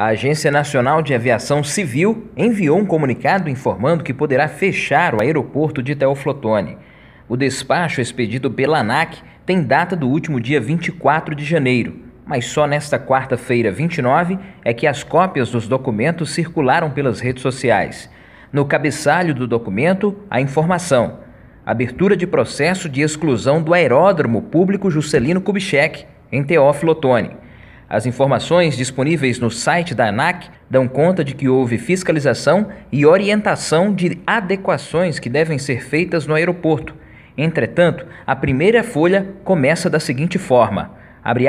A Agência Nacional de Aviação Civil enviou um comunicado informando que poderá fechar o aeroporto de Teoflotone. O despacho expedido pela ANAC tem data do último dia 24 de janeiro, mas só nesta quarta-feira, 29, é que as cópias dos documentos circularam pelas redes sociais. No cabeçalho do documento, a informação: abertura de processo de exclusão do aeródromo público Juscelino Kubitschek, em Teófilo Otoni. As informações disponíveis no site da ANAC dão conta de que houve fiscalização e orientação de adequações que devem ser feitas no aeroporto. Entretanto, a primeira folha começa da seguinte forma: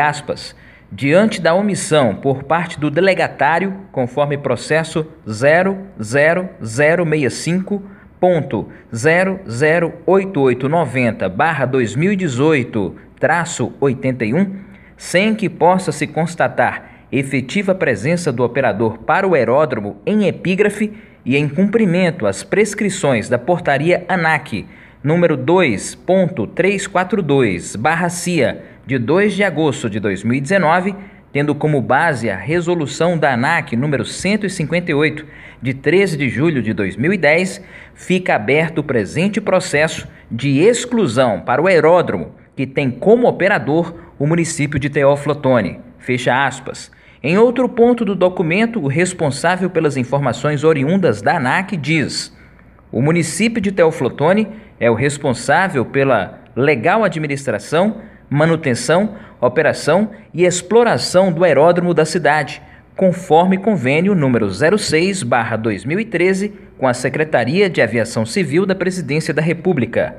aspas, Diante da omissão por parte do delegatário, conforme processo 00065008890 2018 81 sem que possa se constatar efetiva presença do operador para o aeródromo em epígrafe e em cumprimento às prescrições da portaria ANAC número 2.342/CIA de 2 de agosto de 2019, tendo como base a resolução da ANAC número 158 de 13 de julho de 2010, fica aberto o presente processo de exclusão para o aeródromo, que tem como operador o município de Teófilo Otoni. Fecha aspas. Em outro ponto do documento, o responsável pelas informações oriundas da ANAC diz: o município de Teoflotone é o responsável pela legal administração, manutenção, operação e exploração do aeródromo da cidade, conforme convênio número 06/2013 com a Secretaria de Aviação Civil da Presidência da República.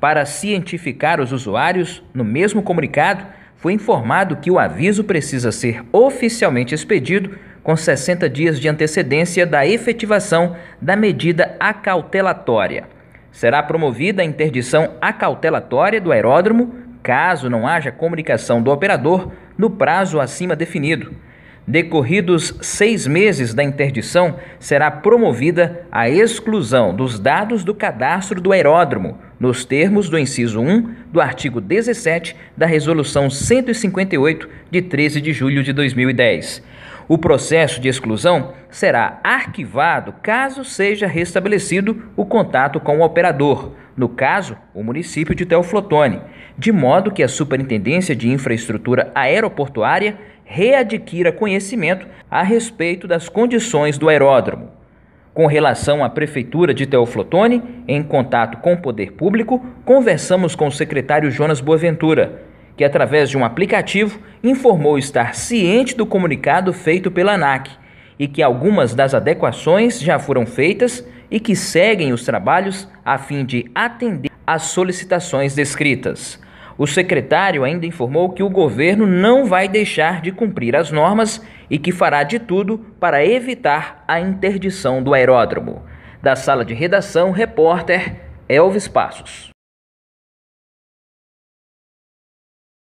Para cientificar os usuários, no mesmo comunicado, foi informado que o aviso precisa ser oficialmente expedido com 60 dias de antecedência da efetivação da medida acautelatória. Será promovida a interdição acautelatória do aeródromo caso não haja comunicação do operador no prazo acima definido. Decorridos seis meses da interdição, será promovida a exclusão dos dados do cadastro do aeródromo, nos termos do inciso 1 do artigo 17 da Resolução 158, de 13 de julho de 2010. O processo de exclusão será arquivado caso seja restabelecido o contato com o operador, no caso, o município de Teoflotone, de modo que a Superintendência de Infraestrutura Aeroportuária readquira conhecimento a respeito das condições do aeródromo. Com relação à Prefeitura de Teoflotone, em contato com o poder público, conversamos com o secretário Jonas Boaventura, que, através de um aplicativo, informou estar ciente do comunicado feito pela ANAC e que algumas das adequações já foram feitas e que seguem os trabalhos a fim de atender às solicitações descritas. O secretário ainda informou que o governo não vai deixar de cumprir as normas e que fará de tudo para evitar a interdição do aeródromo. Da sala de redação, repórter Elvis Passos.